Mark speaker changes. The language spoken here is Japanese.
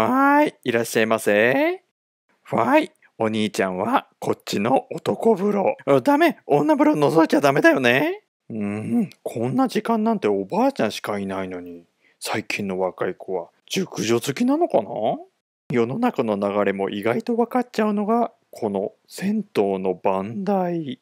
Speaker 1: わーい、いらっしゃいませ。わーい、お兄ちゃんはこっちの男風呂。ダメ、女風呂覗いちゃダメだよね。うん、こんな時間なんておばあちゃんしかいないのに、最近の若い子は熟女好き
Speaker 2: なのかな世の中の流れも意外と分かっちゃうのが、この銭湯の番台。